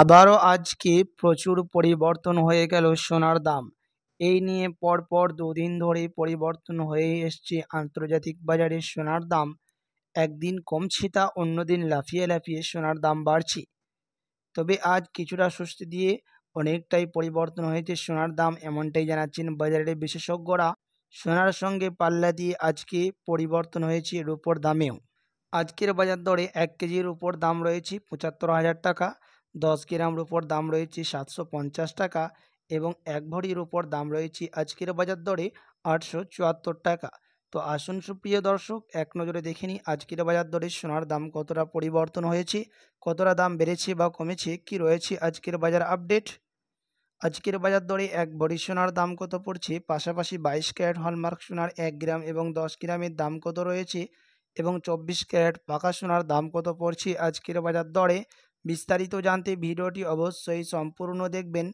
আবারও আজকে প্রচুর পরিবর্তন হয়ে গেল সোনার দাম এই নিয়ে পরপর দুদিন ধরে পরিবর্তন হয়ে এসছে আন্তর্জাতিক বাজারে সোনার দাম একদিন কমছে তা অন্যদিন লাফিয়ে লাফিয়ে সোনার দাম বাড়ছে তবে আজ কিছুটা স্বস্তি দিয়ে অনেকটাই পরিবর্তন হয়েছে সোনার দাম এমনটাই জানাচ্ছেন বাজারের বিশেষজ্ঞরা সোনার সঙ্গে পাল্লা দিয়ে আজকে পরিবর্তন হয়েছে রুপোর দামেও আজকের বাজার দরে এক কেজির উপর দাম রয়েছে পঁচাত্তর হাজার টাকা দশ গ্রাম রুপোর দাম রয়েছে সাতশো পঞ্চাশ টাকা এবং এক ভরির উপর দাম রয়েছে আজকের বাজার দরে আটশো চুয়াত্তর টাকা তো আসুন সুপ্রিয় দর্শক এক নজরে দেখে নিই আজকের বাজার দরে সোনার দাম কতটা পরিবর্তন হয়েছে কতটা দাম বেড়েছে বা কমেছে কি রয়েছে আজকের বাজার আপডেট আজকের বাজার দরে এক ভরি সোনার দাম কত পড়ছে পাশাপাশি বাইশ ক্যারেট হলমার্ক সোনার এক গ্রাম এবং দশ গ্রামের দাম কত রয়েছে এবং চব্বিশ ক্যারেট পাকা সোনার দাম কত পড়ছে আজকের বাজার দরে বিস্তারিত জানতে ভিডিওটি অবশ্যই সম্পূর্ণ দেখবেন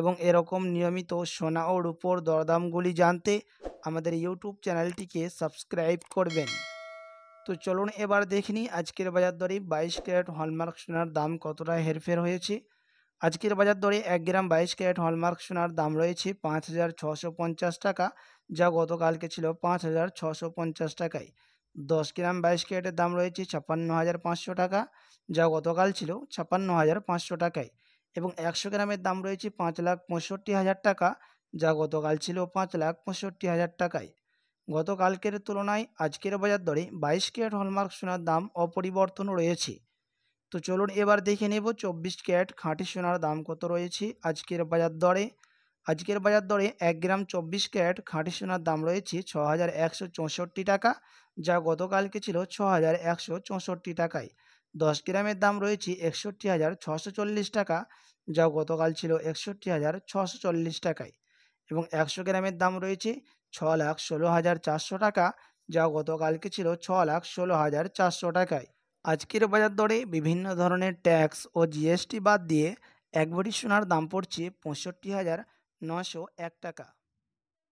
এবং এরকম নিয়মিত সোনা ও রূপোর দরদামগুলি জানতে আমাদের ইউটিউব চ্যানেলটিকে সাবস্ক্রাইব করবেন তো চলুন এবার দেখিনি আজকের বাজার দরে বাইশ ক্যারেট হলমার্ক সোনার দাম কতটা হেরফের হয়েছে আজকের বাজার দরে এক গ্রাম বাইশ ক্যারেট হলমার্ক সোনার দাম রয়েছে পাঁচ টাকা যা গতকালকে ছিল পাঁচ টাকায় দশ গ্রাম বাইশ ক্যারেটের দাম রয়েছে ছাপ্পান্ন হাজার পাঁচশো টাকা যা গতকাল ছিল ছাপ্পান্ন হাজার পাঁচশো টাকায় এবং একশো গ্রামের দাম রয়েছে পাঁচ লাখ পঁয়ষট্টি হাজার টাকা যা গতকাল ছিল পাঁচ লাখ পঁয়ষট্টি হাজার টাকায় গতকালকের তুলনায় আজকের বাজার দরে বাইশ ক্যারেট হলমার্ক সোনার দাম অপরিবর্তন রয়েছে তো চলুন এবার দেখে নেব চব্বিশ ক্যারেট খাঁটি সোনার দাম কত রয়েছে আজকের বাজার দরে আজকের বাজার দরে এক গ্রাম চব্বিশ ক্যারেট খাঁটি সোনার দাম রয়েছে ছ হাজার একশো চৌষট্টি টাকা যা গতকালকে ছিল ছ হাজার একশো চৌষট্টি টাকায় দশ গ্রামের দাম রয়েছে একষট্টি হাজার ছশো চল্লিশ টাকা যা গতকাল ছিল একষট্টি হাজার ছশো চল্লিশ টাকায় এবং একশো গ্রামের দাম রয়েছে ছ লাখ ষোলো হাজার চারশো টাকা যা গতকালকে ছিল ছ লাখ ষোলো হাজার চারশো টাকায় আজকের বাজার দরে বিভিন্ন ধরনের ট্যাক্স ও জিএসটি বাদ দিয়ে এক বটি সোনার দাম পড়ছে পঁয়ষট্টি হাজার নশো এক টাকা